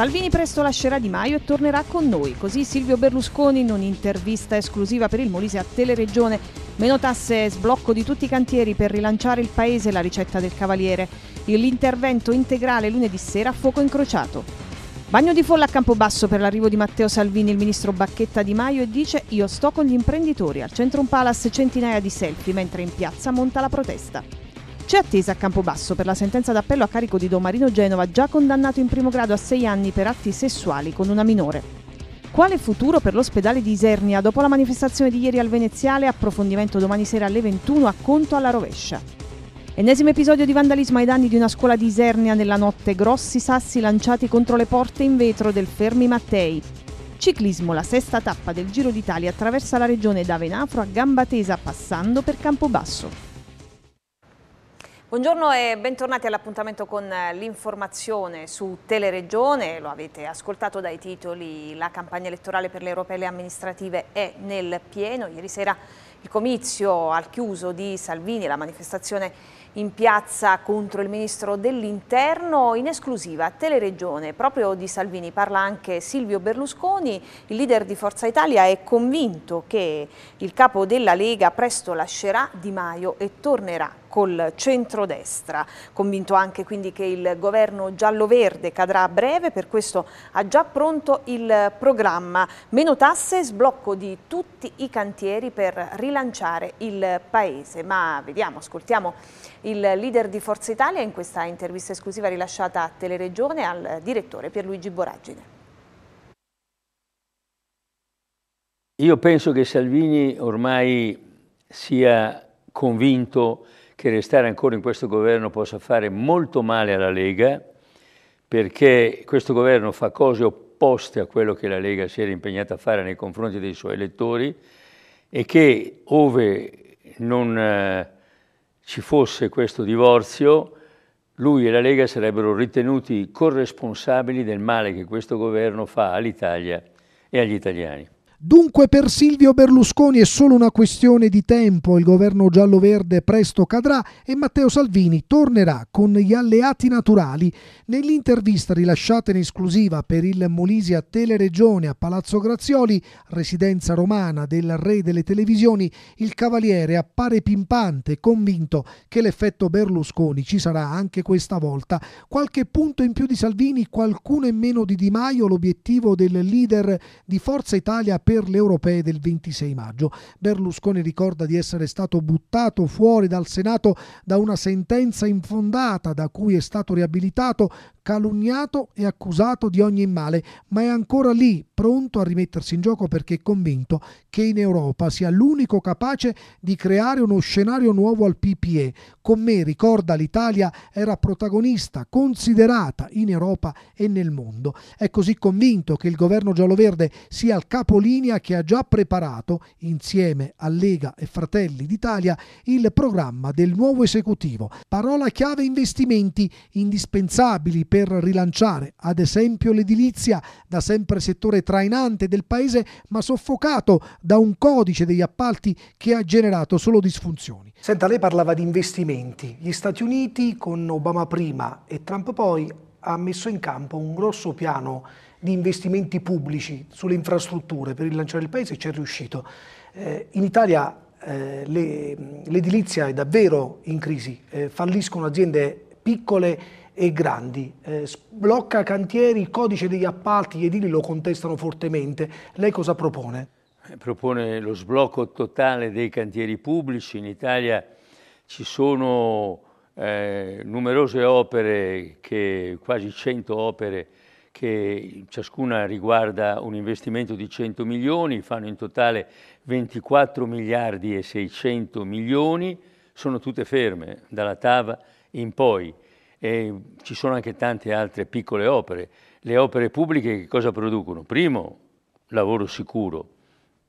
Salvini presto lascerà Di Maio e tornerà con noi, così Silvio Berlusconi in un'intervista esclusiva per il Molise a Teleregione. Meno tasse e sblocco di tutti i cantieri per rilanciare il paese la ricetta del Cavaliere. L'intervento integrale lunedì sera a fuoco incrociato. Bagno di folla a Campobasso per l'arrivo di Matteo Salvini, il ministro Bacchetta Di Maio e dice io sto con gli imprenditori. Al Centrum Palace centinaia di selfie, mentre in piazza monta la protesta. C'è attesa a Campobasso per la sentenza d'appello a carico di Domarino Genova, già condannato in primo grado a sei anni per atti sessuali con una minore. Quale futuro per l'ospedale di Isernia dopo la manifestazione di ieri al Veneziale? Approfondimento domani sera alle 21 a conto alla rovescia. Ennesimo episodio di vandalismo ai danni di una scuola di Isernia nella notte, grossi sassi lanciati contro le porte in vetro del Fermi Mattei. Ciclismo, la sesta tappa del Giro d'Italia attraversa la regione da Venafro a Gambatesa passando per Campobasso. Buongiorno e bentornati all'appuntamento con eh, l'informazione su Teleregione, lo avete ascoltato dai titoli, la campagna elettorale per le europee amministrative è nel pieno, ieri sera il comizio al chiuso di Salvini, la manifestazione in piazza contro il ministro dell'interno, in esclusiva Teleregione, proprio di Salvini parla anche Silvio Berlusconi, il leader di Forza Italia è convinto che il capo della Lega presto lascerà Di Maio e tornerà col centrodestra. Convinto anche quindi che il governo giallo-verde cadrà a breve, per questo ha già pronto il programma meno tasse sblocco di tutti i cantieri per rilanciare il paese. Ma vediamo, ascoltiamo il leader di Forza Italia in questa intervista esclusiva rilasciata a Teleregione al direttore Pierluigi Boraggine. Io penso che Salvini ormai sia convinto che restare ancora in questo governo possa fare molto male alla Lega, perché questo governo fa cose opposte a quello che la Lega si era impegnata a fare nei confronti dei suoi elettori e che ove non eh, ci fosse questo divorzio, lui e la Lega sarebbero ritenuti corresponsabili del male che questo governo fa all'Italia e agli italiani. Dunque per Silvio Berlusconi è solo una questione di tempo, il governo giallo-verde presto cadrà e Matteo Salvini tornerà con gli alleati naturali. Nell'intervista rilasciata in esclusiva per il Molisi a Teleregione a Palazzo Grazioli, residenza romana del re delle televisioni, il cavaliere appare pimpante, convinto che l'effetto Berlusconi ci sarà anche questa volta. Qualche punto in più di Salvini, qualcuno in meno di Di Maio, l'obiettivo del leader di Forza Italia per per le europee del 26 maggio. Berlusconi ricorda di essere stato buttato fuori dal Senato da una sentenza infondata da cui è stato riabilitato, calunniato e accusato di ogni male, ma è ancora lì, pronto a rimettersi in gioco perché è convinto che in Europa sia l'unico capace di creare uno scenario nuovo al PPE. Con me, ricorda, l'Italia era protagonista, considerata in Europa e nel mondo. È così convinto che il governo giallo-verde sia il capolinea linea che ha già preparato, insieme a Lega e Fratelli d'Italia, il programma del nuovo esecutivo. Parola chiave investimenti, indispensabili per rilanciare ad esempio l'edilizia, da sempre settore trainante del paese, ma soffocato da un codice degli appalti che ha generato solo disfunzioni. Senta, lei parlava di investimenti. Gli Stati Uniti con Obama prima e Trump poi ha messo in campo un grosso piano di investimenti pubblici sulle infrastrutture per rilanciare il paese e ci è riuscito. Eh, in Italia eh, l'edilizia è davvero in crisi, eh, falliscono aziende piccole e grandi, eh, blocca cantieri, il codice degli appalti, gli edili lo contestano fortemente. Lei cosa propone? Eh, propone lo sblocco totale dei cantieri pubblici. In Italia ci sono eh, numerose opere, che, quasi 100 opere, che ciascuna riguarda un investimento di 100 milioni, fanno in totale 24 miliardi e 600 milioni, sono tutte ferme dalla TAV in poi. E ci sono anche tante altre piccole opere. Le opere pubbliche che cosa producono? Primo, lavoro sicuro,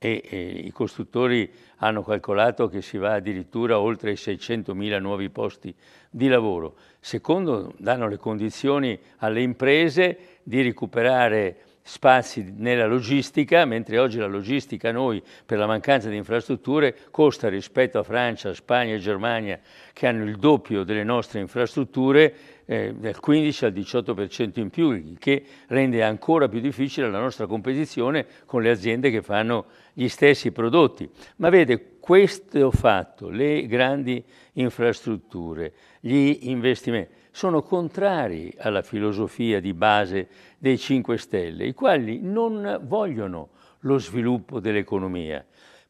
e, e, i costruttori hanno calcolato che si va addirittura oltre i 600.000 nuovi posti di lavoro. Secondo, danno le condizioni alle imprese di recuperare spazi nella logistica, mentre oggi la logistica a noi per la mancanza di infrastrutture costa rispetto a Francia, Spagna e Germania che hanno il doppio delle nostre infrastrutture eh, dal 15 al 18% in più, il che rende ancora più difficile la nostra competizione con le aziende che fanno gli stessi prodotti. Ma vede, questo fatto, le grandi infrastrutture, gli investimenti, sono contrari alla filosofia di base dei 5 Stelle, i quali non vogliono lo sviluppo dell'economia,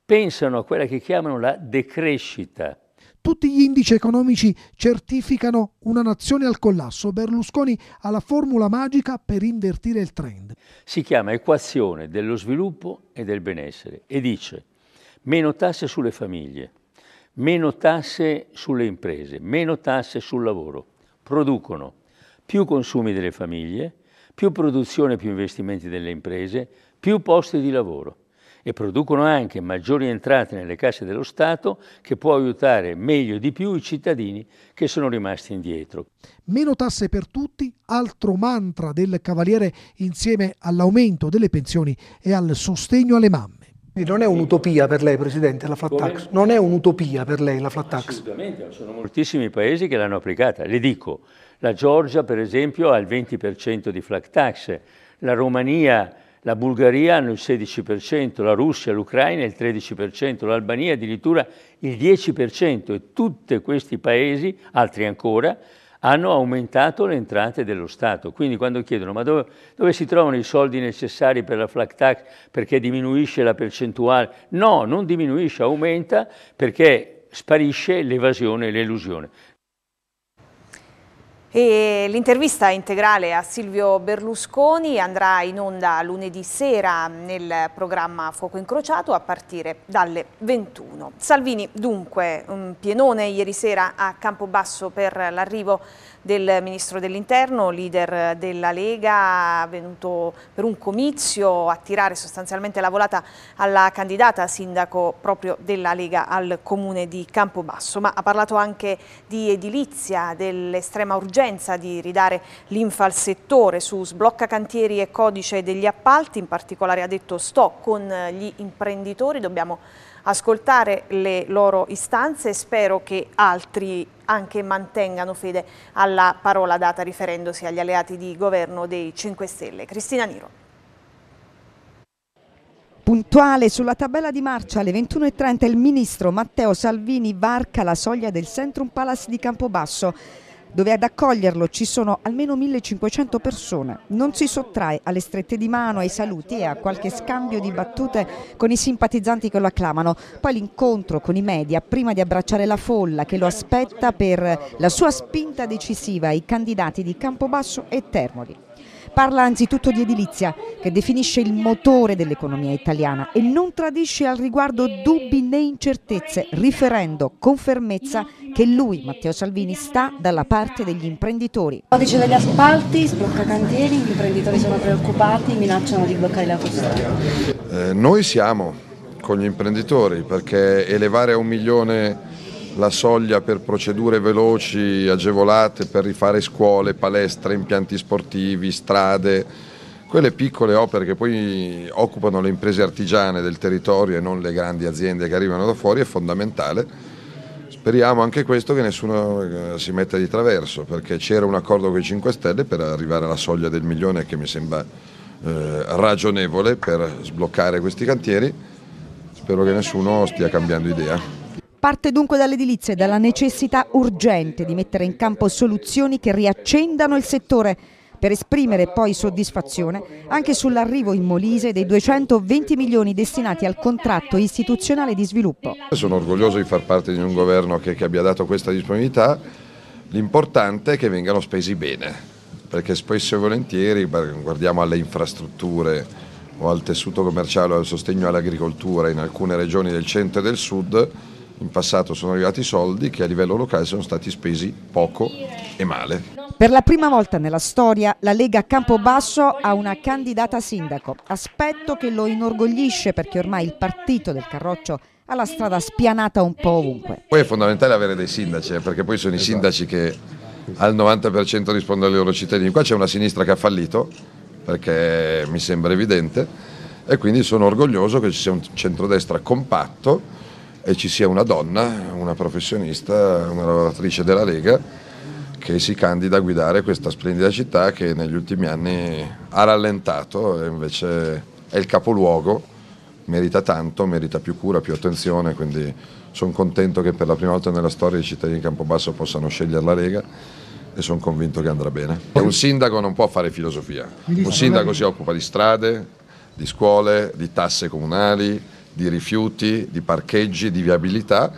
pensano a quella che chiamano la decrescita. Tutti gli indici economici certificano una nazione al collasso. Berlusconi ha la formula magica per invertire il trend. Si chiama equazione dello sviluppo e del benessere e dice meno tasse sulle famiglie, meno tasse sulle imprese, meno tasse sul lavoro, producono più consumi delle famiglie, più produzione, e più investimenti delle imprese, più posti di lavoro e producono anche maggiori entrate nelle casse dello Stato che può aiutare meglio di più i cittadini che sono rimasti indietro. Meno tasse per tutti, altro mantra del Cavaliere insieme all'aumento delle pensioni e al sostegno alle mamme. Quindi non è un'utopia per lei, Presidente, la flat tax? Non è un'utopia per lei la flat tax? Assolutamente, sono moltissimi paesi che l'hanno applicata. Le dico, la Georgia per esempio ha il 20% di flat tax, la Romania, la Bulgaria hanno il 16%, la Russia, l'Ucraina il 13%, l'Albania addirittura il 10% e tutti questi paesi, altri ancora, hanno aumentato le entrate dello Stato. Quindi quando chiedono ma dove, dove si trovano i soldi necessari per la flat tax perché diminuisce la percentuale? No, non diminuisce, aumenta perché sparisce l'evasione e l'elusione. L'intervista integrale a Silvio Berlusconi andrà in onda lunedì sera nel programma Fuoco Incrociato a partire dalle 21. Salvini dunque un pienone ieri sera a Campobasso per l'arrivo del Ministro dell'Interno, leader della Lega, venuto per un comizio a tirare sostanzialmente la volata alla candidata sindaco proprio della Lega al Comune di Campobasso, ma ha parlato anche di edilizia, dell'estrema urgenza di ridare l'infa al settore su sblocca cantieri e codice degli appalti, in particolare ha detto sto con gli imprenditori, dobbiamo ascoltare le loro istanze e spero che altri anche mantengano fede alla parola data riferendosi agli alleati di governo dei 5 Stelle. Cristina Niro. Puntuale sulla tabella di marcia alle 21.30 il ministro Matteo Salvini varca la soglia del Centrum Palace di Campobasso dove ad accoglierlo ci sono almeno 1500 persone. Non si sottrae alle strette di mano, ai saluti e a qualche scambio di battute con i simpatizzanti che lo acclamano. Poi l'incontro con i media prima di abbracciare la folla che lo aspetta per la sua spinta decisiva ai candidati di Campobasso e Termoli. Parla anzitutto di edilizia, che definisce il motore dell'economia italiana e non tradisce al riguardo dubbi né incertezze, riferendo con fermezza che lui, Matteo Salvini, sta dalla parte degli imprenditori. Codice degli asfalti, sblocca cantieri, gli imprenditori sono preoccupati, minacciano di bloccare la costruzione. Eh, noi siamo con gli imprenditori perché elevare a un milione la soglia per procedure veloci, agevolate per rifare scuole, palestre, impianti sportivi, strade, quelle piccole opere che poi occupano le imprese artigiane del territorio e non le grandi aziende che arrivano da fuori è fondamentale. Speriamo anche questo che nessuno eh, si metta di traverso perché c'era un accordo con i 5 Stelle per arrivare alla soglia del milione che mi sembra eh, ragionevole per sbloccare questi cantieri. Spero che nessuno stia cambiando idea. Parte dunque dall'edilizia e dalla ecco. necessità urgente di mettere in campo soluzioni che riaccendano il settore per esprimere poi soddisfazione anche sull'arrivo in Molise dei 220 milioni destinati al contratto istituzionale di sviluppo. Sono orgoglioso di far parte di un governo che, che abbia dato questa disponibilità, l'importante è che vengano spesi bene, perché spesso e volentieri guardiamo alle infrastrutture o al tessuto commerciale o al sostegno all'agricoltura in alcune regioni del centro e del sud in passato sono arrivati soldi che a livello locale sono stati spesi poco e male. Per la prima volta nella storia la Lega Campobasso ha una candidata sindaco, aspetto che lo inorgoglisce perché ormai il partito del Carroccio ha la strada spianata un po' ovunque. Poi è fondamentale avere dei sindaci, eh, perché poi sono i esatto. sindaci che al 90% rispondono ai loro cittadini. Qua c'è una sinistra che ha fallito, perché mi sembra evidente, e quindi sono orgoglioso che ci sia un centrodestra compatto e ci sia una donna, una professionista, una lavoratrice della Lega che si candida a guidare questa splendida città che negli ultimi anni ha rallentato e invece è il capoluogo, merita tanto, merita più cura, più attenzione, quindi sono contento che per la prima volta nella storia i cittadini di Campobasso possano scegliere la Lega e sono convinto che andrà bene. Un sindaco non può fare filosofia, un sindaco si occupa di strade, di scuole, di tasse comunali, di rifiuti, di parcheggi, di viabilità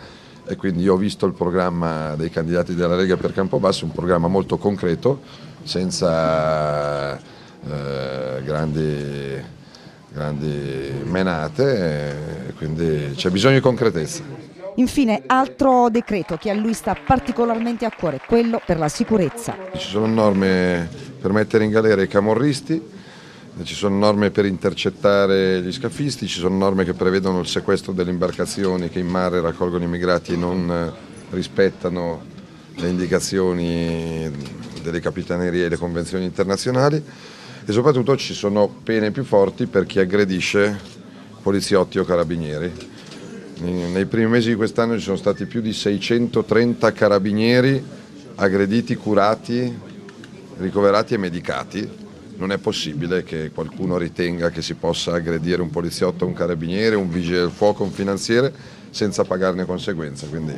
e quindi io ho visto il programma dei candidati della Lega per Campobasso, un programma molto concreto, senza eh, grandi, grandi, menate, eh, quindi c'è bisogno di concretezza. Infine, altro decreto che a lui sta particolarmente a cuore, quello per la sicurezza. Ci sono norme per mettere in galera i camorristi, ci sono norme per intercettare gli scafisti, ci sono norme che prevedono il sequestro delle imbarcazioni che in mare raccolgono immigrati e non eh, rispettano le indicazioni delle capitanerie e le convenzioni internazionali e soprattutto ci sono pene più forti per chi aggredisce poliziotti o carabinieri. Nei primi mesi di quest'anno ci sono stati più di 630 carabinieri aggrediti, curati, ricoverati e medicati non è possibile che qualcuno ritenga che si possa aggredire un poliziotto, un carabiniere, un vigile del fuoco, un finanziere senza pagarne conseguenze. Quindi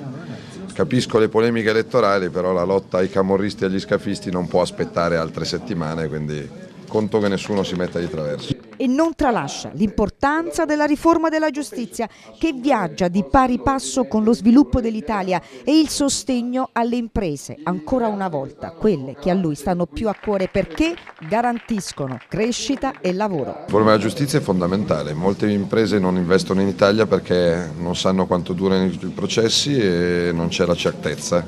capisco le polemiche elettorali, però la lotta ai camorristi e agli scafisti non può aspettare altre settimane, quindi conto che nessuno si metta di traverso. E non tralascia l'importanza della riforma della giustizia che viaggia di pari passo con lo sviluppo dell'Italia e il sostegno alle imprese, ancora una volta quelle che a lui stanno più a cuore perché garantiscono crescita e lavoro. La riforma della giustizia è fondamentale, molte imprese non investono in Italia perché non sanno quanto durano i processi e non c'è la certezza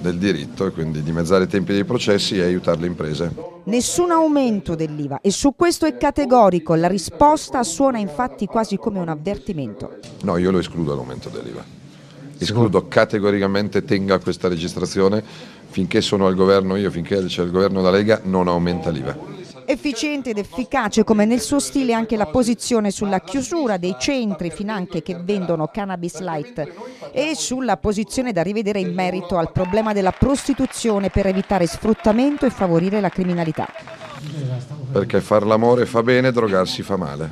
del diritto e quindi dimezzare i tempi dei processi e aiutare le imprese. Nessun aumento dell'IVA e su questo è categorico, la risposta suona infatti quasi come un avvertimento. No, io lo escludo l'aumento dell'IVA, escludo categoricamente tenga questa registrazione, finché sono al governo io, finché c'è il governo della Lega non aumenta l'IVA. Efficiente ed efficace come nel suo stile anche la posizione sulla chiusura dei centri finanche che vendono cannabis light e sulla posizione da rivedere in merito al problema della prostituzione per evitare sfruttamento e favorire la criminalità. Perché far l'amore fa bene, drogarsi fa male.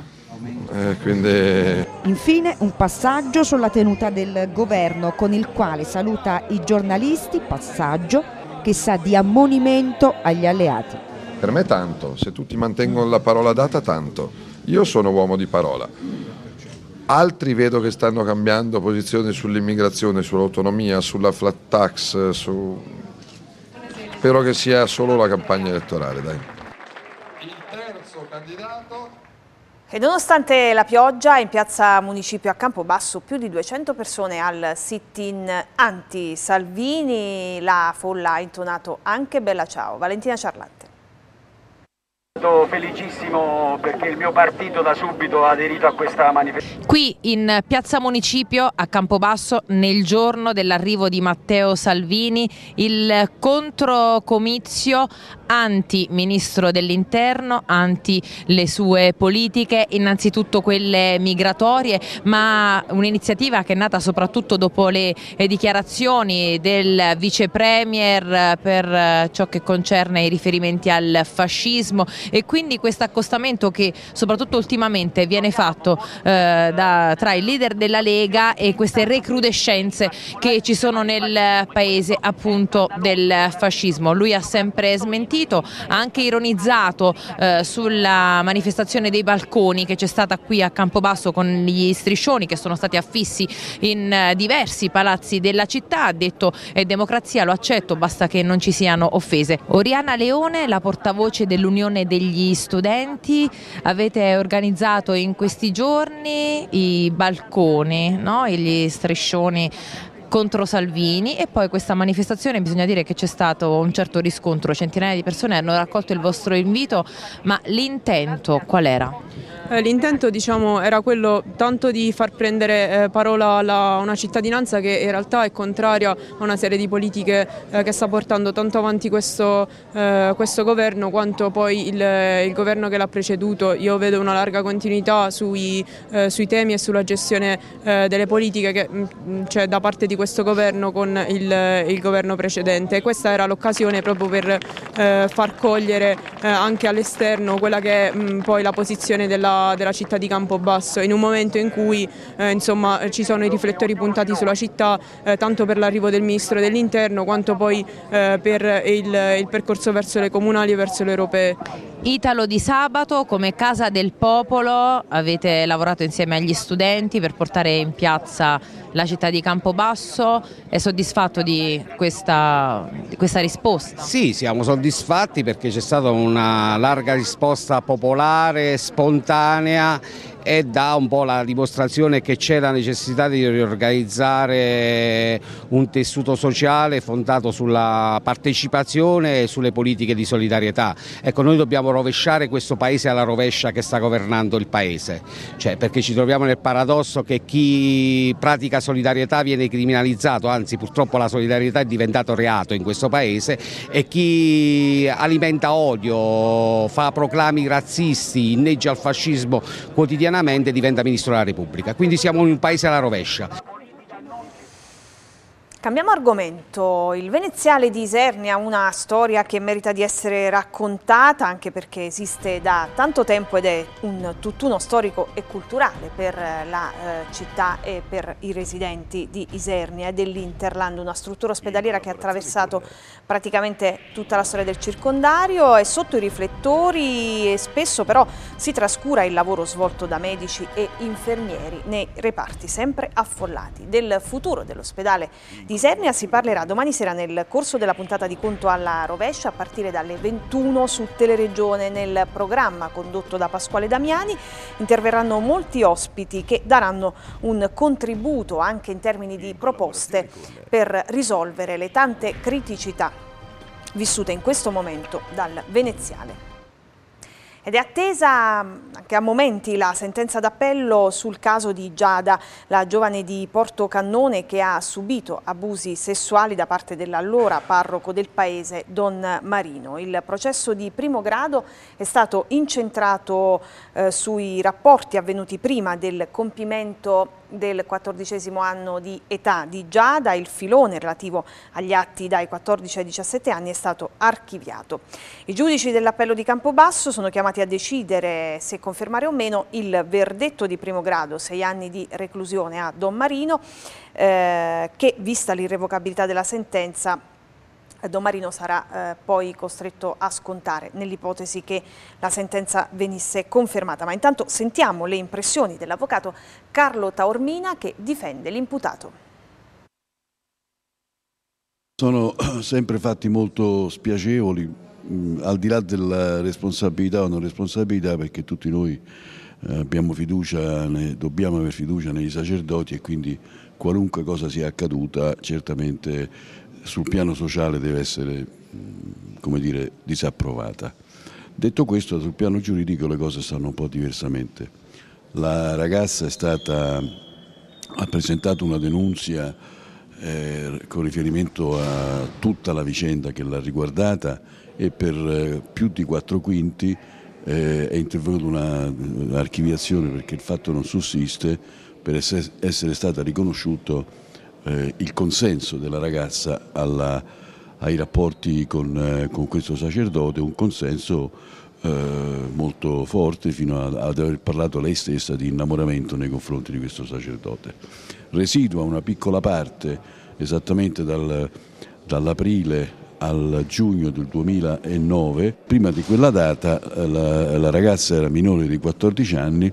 Eh, quindi... Infine un passaggio sulla tenuta del governo con il quale saluta i giornalisti, passaggio che sa di ammonimento agli alleati. Per me tanto, se tutti mantengono la parola data tanto. Io sono uomo di parola. Altri vedo che stanno cambiando posizione sull'immigrazione, sull'autonomia, sulla flat tax, su... spero che sia solo la campagna elettorale. Dai. Il terzo candidato e nonostante la pioggia, in piazza Municipio a Campobasso più di 200 persone al sit-in anti-Salvini, la folla ha intonato anche Bella Ciao. Valentina Ciarlante. Sono felicissimo perché il mio partito da subito ha aderito a questa manifestazione. Qui in Piazza Municipio a Campobasso, nel giorno dell'arrivo di Matteo Salvini, il controcomizio anti-ministro dell'interno, anti le sue politiche, innanzitutto quelle migratorie, ma un'iniziativa che è nata soprattutto dopo le eh, dichiarazioni del vice premier eh, per eh, ciò che concerne i riferimenti al fascismo e quindi questo accostamento che soprattutto ultimamente viene fatto eh, da, tra il leader della Lega e queste recrudescenze che ci sono nel paese appunto del fascismo. Lui ha sempre smentito sentito, ha anche ironizzato eh, sulla manifestazione dei balconi che c'è stata qui a Campobasso con gli striscioni che sono stati affissi in eh, diversi palazzi della città, ha detto è democrazia, lo accetto, basta che non ci siano offese. Oriana Leone, la portavoce dell'Unione degli Studenti, avete organizzato in questi giorni i balconi, no? gli striscioni contro Salvini e poi questa manifestazione bisogna dire che c'è stato un certo riscontro, centinaia di persone hanno raccolto il vostro invito, ma l'intento qual era? Eh, l'intento diciamo, era quello tanto di far prendere eh, parola a una cittadinanza che in realtà è contraria a una serie di politiche eh, che sta portando tanto avanti questo, eh, questo governo quanto poi il, eh, il governo che l'ha preceduto. Io vedo una larga continuità sui, eh, sui temi e sulla gestione delle politiche che mh, mm, mm, cioè, da parte di questo governo con il, il governo precedente. Questa era l'occasione proprio per eh, far cogliere eh, anche all'esterno quella che è mh, mm, poi la posizione della, della, città di Campobasso, in un momento in cui eh, insomma, ci sono i riflettori puntati sulla città, eh, tanto per l'arrivo del Ministro dell'Interno quanto poi eh, per il, il percorso verso le comunali e verso le europee. Italo di Sabato, come Casa del Popolo, avete lavorato insieme agli studenti per portare in piazza la città di Campobasso Rosso è soddisfatto di questa, di questa risposta? Sì, siamo soddisfatti perché c'è stata una larga risposta popolare, spontanea e dà un po' la dimostrazione che c'è la necessità di riorganizzare un tessuto sociale fondato sulla partecipazione e sulle politiche di solidarietà. Ecco, noi dobbiamo rovesciare questo paese alla rovescia che sta governando il paese, cioè, perché ci troviamo nel paradosso che chi pratica solidarietà viene criminalizzato, anzi purtroppo la solidarietà è diventato reato in questo paese e chi alimenta odio, fa proclami razzisti, inneggia al fascismo quotidianamente quotidianamente diventa Ministro della Repubblica. Quindi siamo in un paese alla rovescia. Cambiamo argomento, il veneziale di Isernia ha una storia che merita di essere raccontata anche perché esiste da tanto tempo ed è un tutt'uno storico e culturale per eh, la eh, città e per i residenti di Isernia e dell'Interland, una struttura ospedaliera che ha attraversato praticamente tutta la storia del circondario, è sotto i riflettori e spesso però si trascura il lavoro svolto da medici e infermieri nei reparti sempre affollati. Del futuro dell'ospedale di Isernia si parlerà domani sera nel corso della puntata di Conto alla Rovescia a partire dalle 21 su Teleregione nel programma condotto da Pasquale Damiani. Interverranno molti ospiti che daranno un contributo anche in termini di proposte per risolvere le tante criticità vissute in questo momento dal veneziale. Ed è attesa anche a momenti la sentenza d'appello sul caso di Giada, la giovane di Porto Cannone che ha subito abusi sessuali da parte dell'allora parroco del paese Don Marino. Il processo di primo grado è stato incentrato eh, sui rapporti avvenuti prima del compimento del quattordicesimo anno di età di Giada, il filone relativo agli atti dai 14 ai 17 anni è stato archiviato. I giudici dell'appello di Campobasso sono chiamati chiamati a decidere se confermare o meno il verdetto di primo grado, sei anni di reclusione a Don Marino, eh, che vista l'irrevocabilità della sentenza Don Marino sarà eh, poi costretto a scontare nell'ipotesi che la sentenza venisse confermata. Ma intanto sentiamo le impressioni dell'avvocato Carlo Taormina che difende l'imputato. Sono sempre fatti molto spiacevoli Mm, al di là della responsabilità o non responsabilità, perché tutti noi eh, abbiamo fiducia, dobbiamo avere fiducia nei sacerdoti e quindi qualunque cosa sia accaduta certamente sul piano sociale deve essere mm, dire, disapprovata. Detto questo, sul piano giuridico le cose stanno un po' diversamente. La ragazza stata, ha presentato una denuncia eh, con riferimento a tutta la vicenda che l'ha riguardata e per eh, più di quattro quinti eh, è intervenuta un'archiviazione eh, perché il fatto non sussiste per essere stato riconosciuto il consenso della ragazza alla, ai rapporti con, con, questo sacerdote, un consenso molto forte fino ad aver parlato lei stessa di innamoramento nei confronti di questo sacerdote. Residua una piccola parte, esattamente dal, dall'aprile al giugno del 2009, prima di quella data eh, la, la ragazza era minore di 14 anni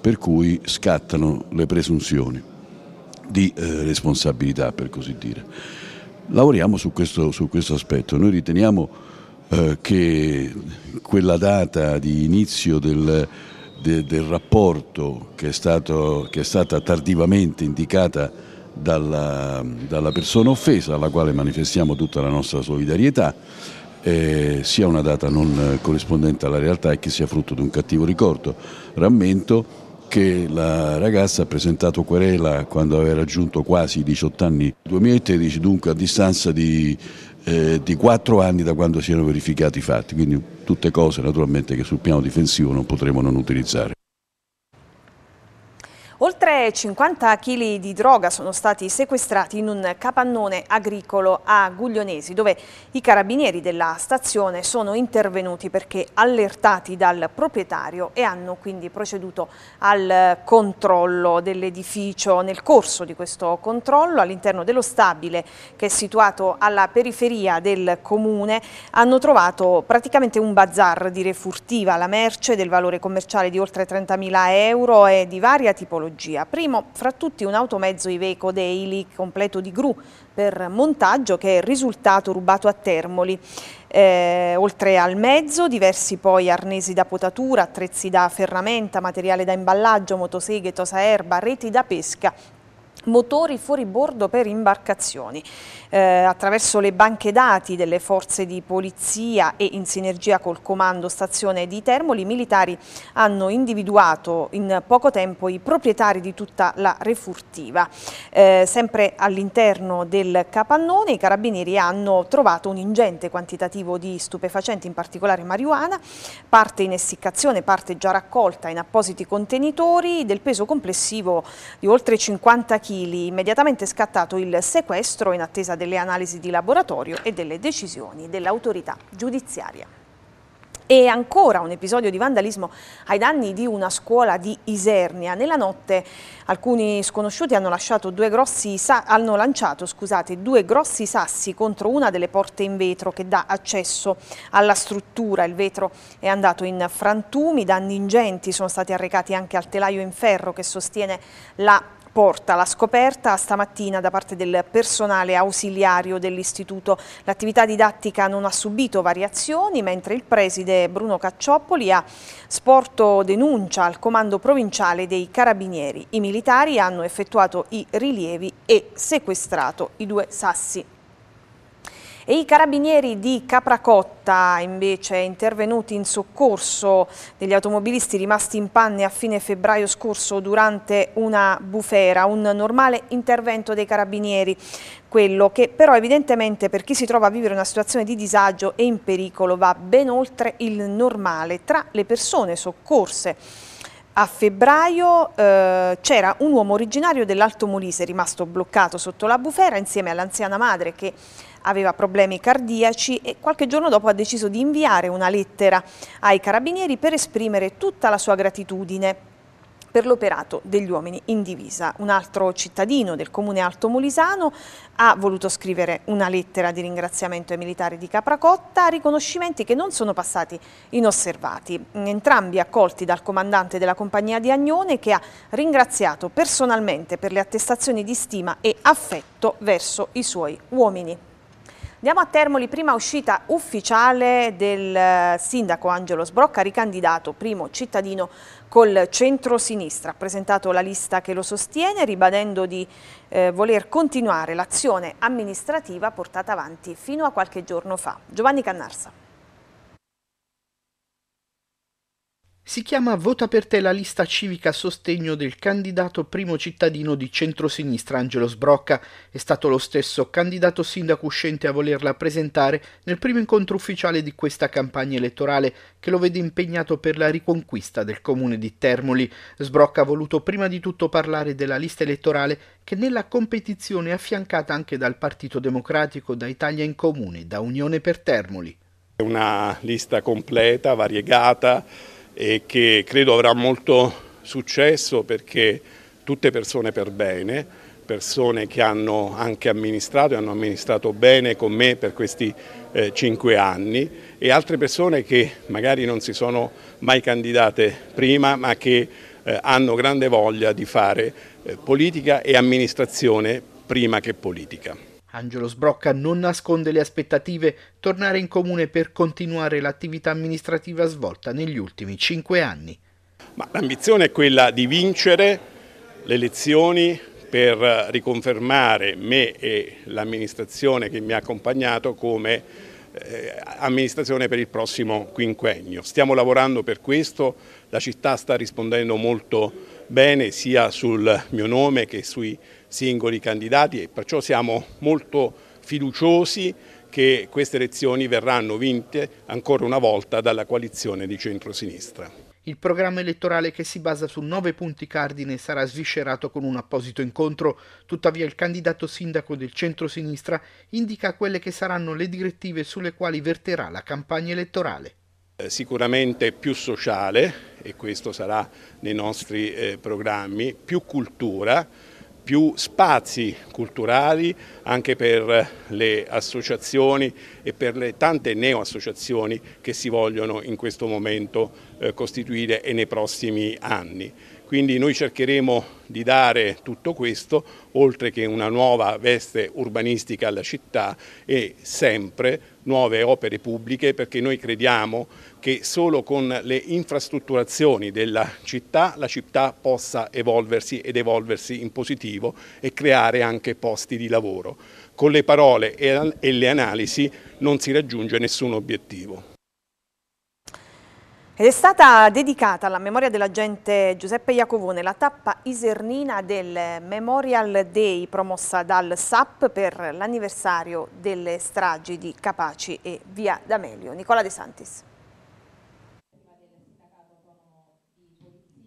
per cui scattano le presunzioni di eh, responsabilità per così dire. Lavoriamo su questo, su questo aspetto, noi riteniamo eh, che quella data di inizio del, de, del rapporto che è, stato, che è stata tardivamente indicata dalla, dalla persona offesa alla quale manifestiamo tutta la nostra solidarietà. Eh, sia una data non corrispondente alla realtà e che sia frutto di un cattivo ricordo. Rammento che la ragazza ha presentato querela quando aveva raggiunto quasi 18 anni, 2013 dunque a distanza di, eh, di 4 anni da quando si erano verificati i fatti, quindi tutte cose naturalmente che sul piano difensivo non potremo non utilizzare. Oltre 50 kg di droga sono stati sequestrati in un capannone agricolo a Guglionesi, dove i carabinieri della stazione sono intervenuti perché allertati dal proprietario e hanno quindi proceduto al controllo dell'edificio. Nel corso di questo controllo, all'interno dello stabile che è situato alla periferia del comune, hanno trovato praticamente un bazar di refurtiva, la merce del valore commerciale di oltre 30.000 euro e di varia tipologia tecnologia. Primo fra tutti un automezzo Iveco Daily completo di gru per montaggio che è risultato rubato a Termoli. Eh, oltre al mezzo diversi poi arnesi da potatura, attrezzi da ferramenta, materiale da imballaggio, motoseghe, tosa erba, reti da pesca motori fuori bordo per imbarcazioni. Eh, attraverso le banche dati delle forze di polizia e in sinergia col comando stazione di Termoli, i militari hanno individuato in poco tempo i proprietari di tutta la refurtiva. Eh, sempre all'interno del capannone i carabinieri hanno trovato un ingente quantitativo di stupefacenti, in particolare marijuana, parte in essiccazione, parte già raccolta in appositi contenitori, del peso complessivo di oltre 50 kg chili. Immediatamente scattato il sequestro in attesa delle analisi di laboratorio e delle decisioni dell'autorità giudiziaria. E ancora un episodio di vandalismo ai danni di una scuola di Isernia. Nella notte alcuni sconosciuti hanno, grossi, hanno lanciato scusate, due grossi sassi contro una delle porte in vetro che dà accesso alla struttura. Il vetro è andato in frantumi, danni ingenti sono stati arrecati anche al telaio in ferro che sostiene la porta la scoperta stamattina da parte del personale ausiliario dell'istituto. L'attività didattica non ha subito variazioni, mentre il preside Bruno Caccioppoli ha sporto denuncia al comando provinciale dei carabinieri. I militari hanno effettuato i rilievi e sequestrato i due sassi e I carabinieri di Capracotta invece intervenuti in soccorso degli automobilisti rimasti in panne a fine febbraio scorso durante una bufera, un normale intervento dei carabinieri, quello che però evidentemente per chi si trova a vivere una situazione di disagio e in pericolo va ben oltre il normale. Tra le persone soccorse a febbraio eh, c'era un uomo originario dell'Alto Molise rimasto bloccato sotto la bufera insieme all'anziana madre che aveva problemi cardiaci e qualche giorno dopo ha deciso di inviare una lettera ai carabinieri per esprimere tutta la sua gratitudine per l'operato degli uomini in divisa. Un altro cittadino del comune Alto Molisano ha voluto scrivere una lettera di ringraziamento ai militari di Capracotta, riconoscimenti che non sono passati inosservati. Entrambi accolti dal comandante della compagnia di Agnone che ha ringraziato personalmente per le attestazioni di stima e affetto verso i suoi uomini. Andiamo a Termoli, prima uscita ufficiale del eh, sindaco Angelo Sbrocca, ricandidato primo cittadino col centro-sinistra. Ha presentato la lista che lo sostiene, ribadendo di eh, voler continuare l'azione amministrativa portata avanti fino a qualche giorno fa. Giovanni Cannarsa. Si chiama Vota per te la lista civica a sostegno del candidato primo cittadino di centrosinistra Angelo Sbrocca. È stato lo stesso candidato sindaco uscente a volerla presentare nel primo incontro ufficiale di questa campagna elettorale che lo vede impegnato per la riconquista del comune di Termoli. Sbrocca ha voluto prima di tutto parlare della lista elettorale che nella competizione è affiancata anche dal Partito Democratico, da Italia in Comune, da Unione per Termoli. È una lista completa, variegata e che credo avrà molto successo perché tutte persone per bene, persone che hanno anche amministrato e hanno amministrato bene con me per questi eh, cinque anni e altre persone che magari non si sono mai candidate prima ma che eh, hanno grande voglia di fare eh, politica e amministrazione prima che politica. Angelo Sbrocca non nasconde le aspettative tornare in comune per continuare l'attività amministrativa svolta negli ultimi cinque anni. l'ambizione è quella di vincere le elezioni per riconfermare me e l'amministrazione che mi ha accompagnato come eh, amministrazione per il prossimo quinquennio. Stiamo lavorando per questo, la città sta rispondendo molto bene sia sul mio nome che sui singoli candidati e perciò siamo molto fiduciosi che queste elezioni verranno vinte ancora una volta dalla coalizione di centrosinistra. Il programma elettorale che si basa su nove punti cardine sarà sviscerato con un apposito incontro, tuttavia il candidato sindaco del centrosinistra indica quelle che saranno le direttive sulle quali verterà la campagna elettorale. Eh, sicuramente più sociale, e questo sarà nei nostri eh, programmi, più cultura, più spazi culturali anche per le associazioni e per le tante neoassociazioni che si vogliono in questo momento eh, costituire e nei prossimi anni. Quindi noi cercheremo di dare tutto questo, oltre che una nuova veste urbanistica alla città e sempre nuove opere pubbliche perché noi crediamo che solo con le infrastrutturazioni della città la città possa evolversi ed evolversi in positivo e creare anche posti di lavoro. Con le parole e le analisi non si raggiunge nessun obiettivo. Ed è stata dedicata alla memoria dell'agente Giuseppe Iacovone la tappa isernina del Memorial Day promossa dal SAP per l'anniversario delle stragi di Capaci e Via D'Amelio. Nicola De Santis.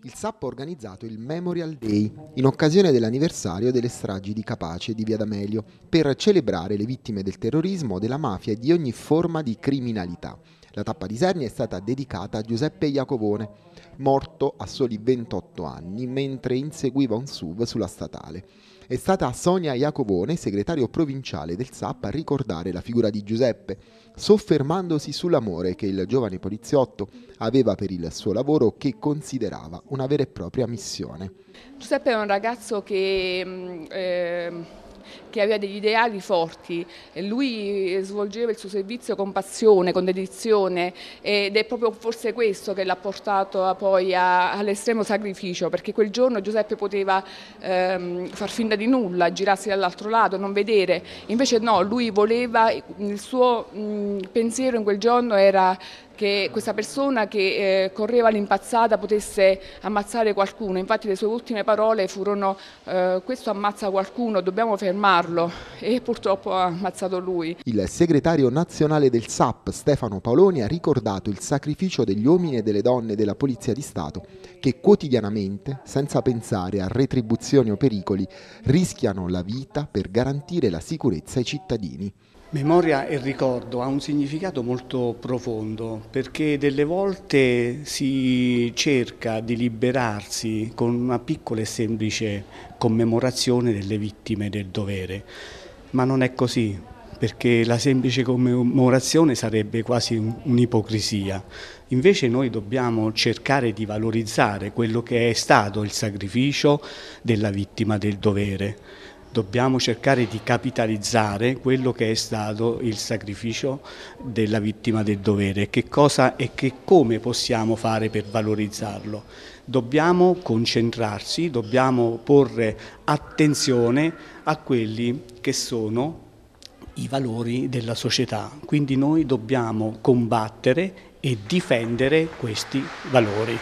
Il SAP ha organizzato il Memorial Day in occasione dell'anniversario delle stragi di Capace e di Via D'Amelio per celebrare le vittime del terrorismo, della mafia e di ogni forma di criminalità. La tappa di Serni è stata dedicata a Giuseppe Iacovone, morto a soli 28 anni mentre inseguiva un SUV sulla statale. È stata Sonia Iacovone, segretario provinciale del SAP, a ricordare la figura di Giuseppe, soffermandosi sull'amore che il giovane poliziotto aveva per il suo lavoro che considerava una vera e propria missione. Giuseppe è un ragazzo che... Eh che aveva degli ideali forti, lui eh, svolgeva il suo servizio con passione, con dedizione ed è proprio forse questo che l'ha portato poi all'estremo sacrificio, perché quel giorno Giuseppe poteva ehm, far finta di nulla, girarsi dall'altro lato, non vedere, invece no, lui voleva, il suo mh, pensiero in quel giorno era che questa persona che eh, correva l'impazzata potesse ammazzare qualcuno. Infatti le sue ultime parole furono eh, questo ammazza qualcuno, dobbiamo fermarlo e purtroppo ha ammazzato lui. Il segretario nazionale del SAP Stefano Paoloni ha ricordato il sacrificio degli uomini e delle donne della Polizia di Stato che quotidianamente, senza pensare a retribuzioni o pericoli, rischiano la vita per garantire la sicurezza ai cittadini. Memoria e ricordo ha un significato molto profondo perché delle volte si cerca di liberarsi con una piccola e semplice commemorazione delle vittime del dovere, ma non è così perché la semplice commemorazione sarebbe quasi un'ipocrisia. Invece noi dobbiamo cercare di valorizzare quello che è stato il sacrificio della vittima del dovere dobbiamo cercare di capitalizzare quello che è stato il sacrificio della vittima del dovere che cosa e che come possiamo fare per valorizzarlo. Dobbiamo concentrarci, dobbiamo porre attenzione a quelli che sono i valori della società, quindi noi dobbiamo combattere e difendere questi valori.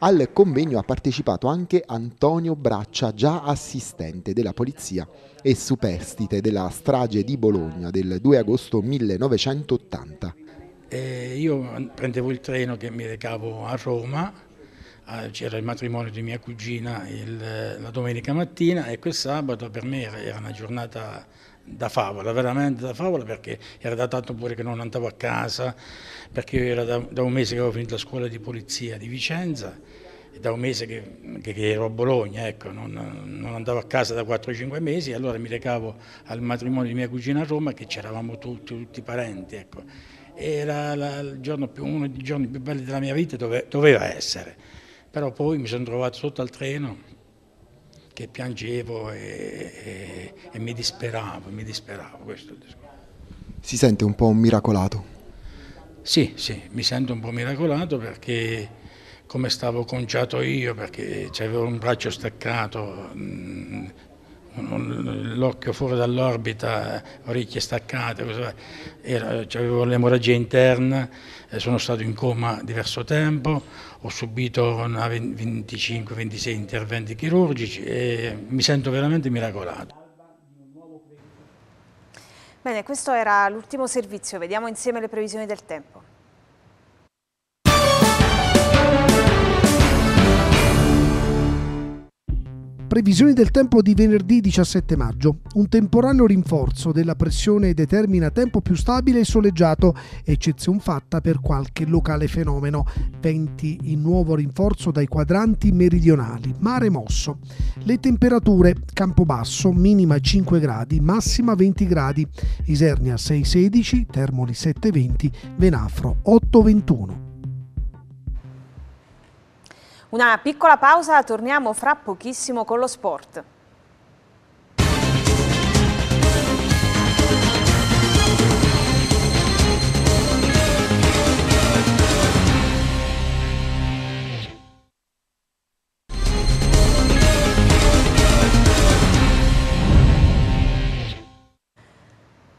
Al convegno ha partecipato anche Antonio Braccia, già assistente della polizia e superstite della strage di Bologna del 2 agosto 1980. Eh, io prendevo il treno che mi recavo a Roma, c'era il matrimonio di mia cugina il, la domenica mattina e quel sabato per me era una giornata da favola, veramente da favola perché era da tanto pure che non andavo a casa, perché io era da, da un mese che avevo finito la scuola di polizia di Vicenza e da un mese che, che, che ero a Bologna, ecco, non, non, andavo a casa da 4-5 mesi, allora mi recavo al matrimonio di mia cugina a Roma che c'eravamo tutti, tutti parenti, ecco. Era la, più, uno dei giorni più belli della mia vita, dove, doveva essere. Però poi mi sono trovato sotto al treno che piangevo e, e, e mi disperavo, mi disperavo questo discorso. Si sente un po' un miracolato? Sì, sì, mi sento un po' miracolato perché come stavo conciato io, perché avevo un braccio staccato, mm, l'occhio fuori dall'orbita, orecchie staccate, avevo l'emorragia interna, eh, sono stato in coma diverso tempo, ho subito 25-26 interventi chirurgici e mi sento veramente miracolato. Bene, questo era l'ultimo servizio, vediamo insieme le previsioni del tempo. Previsioni del tempo di venerdì 17 maggio. Un temporaneo rinforzo della pressione determina tempo più stabile e soleggiato, eccezion fatta per qualche locale fenomeno. Venti in nuovo rinforzo dai quadranti meridionali. Mare mosso. Le temperature. Campo basso, minima 5 gradi, massima 20 gradi. Isernia 6,16, Termoli 7,20, Venafro 8,21. Una piccola pausa, torniamo fra pochissimo con lo sport.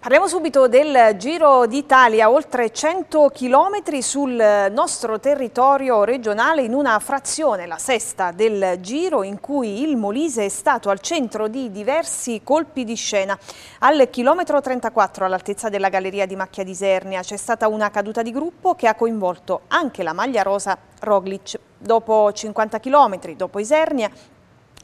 Parliamo subito del Giro d'Italia, oltre 100 km sul nostro territorio regionale in una frazione, la sesta del Giro, in cui il Molise è stato al centro di diversi colpi di scena. Al chilometro 34, all'altezza della galleria di Macchia di Sernia, c'è stata una caduta di gruppo che ha coinvolto anche la maglia rosa Roglic. Dopo 50 km, dopo Isernia,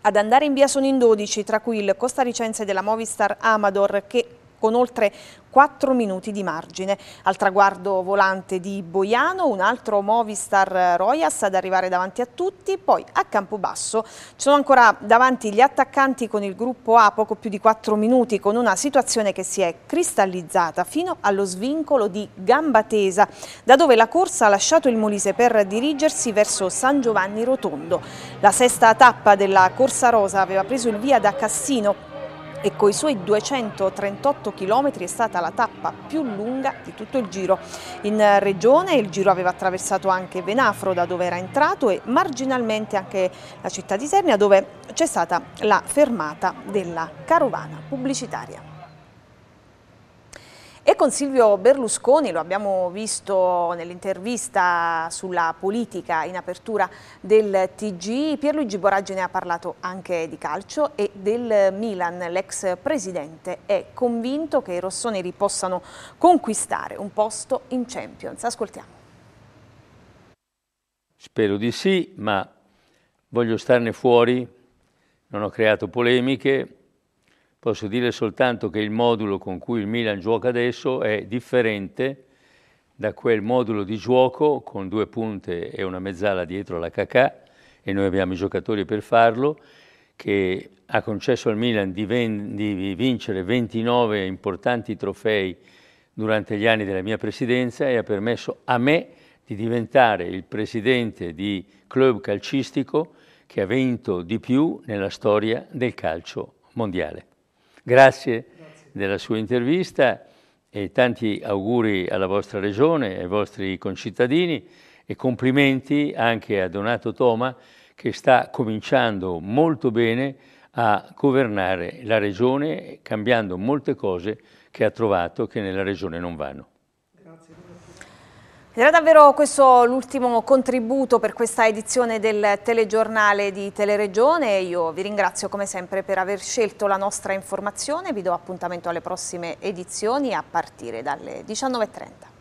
ad andare in via sono in 12, tra cui il costaricense della Movistar Amador che con oltre 4 minuti di margine. Al traguardo volante di Boiano, un altro Movistar Royas ad arrivare davanti a tutti, poi a Campobasso ci sono ancora davanti gli attaccanti con il gruppo A poco più di 4 minuti con una situazione che si è cristallizzata fino allo svincolo di Gambatesa, da dove la corsa ha lasciato il Molise per dirigersi verso San Giovanni Rotondo. La sesta tappa della Corsa Rosa aveva preso il via da Cassino e coi suoi 238 km è stata la tappa più lunga di tutto il giro. In regione il giro aveva attraversato anche Venafro da dove era entrato e marginalmente anche la città di Sernia dove c'è stata la fermata della carovana pubblicitaria. E con Silvio Berlusconi, lo abbiamo visto nell'intervista sulla politica in apertura del TG, Pierluigi Boragine ha parlato anche di calcio e del Milan. L'ex presidente è convinto che i rossoneri possano conquistare un posto in Champions. Ascoltiamo. Spero di sì, ma voglio starne fuori, non ho creato polemiche, Posso dire soltanto che il modulo con cui il Milan gioca adesso è differente da quel modulo di gioco con due punte e una mezzala dietro alla Cacà e noi abbiamo i giocatori per farlo che ha concesso al Milan di, ven- di vincere 29 importanti trofei durante gli anni della mia presidenza e ha permesso a me di diventare il presidente di club calcistico che ha vinto di più nella storia del calcio mondiale. Grazie, della sua intervista e tanti auguri alla vostra regione, ai vostri concittadini e complimenti anche a Donato Toma che sta cominciando molto bene a governare la regione cambiando molte cose che ha trovato che nella regione non vanno. Era davvero questo l'ultimo contributo per questa edizione del telegiornale di Teleregione. Io vi ringrazio come sempre per aver scelto la nostra informazione. Vi do appuntamento alle prossime edizioni a partire dalle 19.30.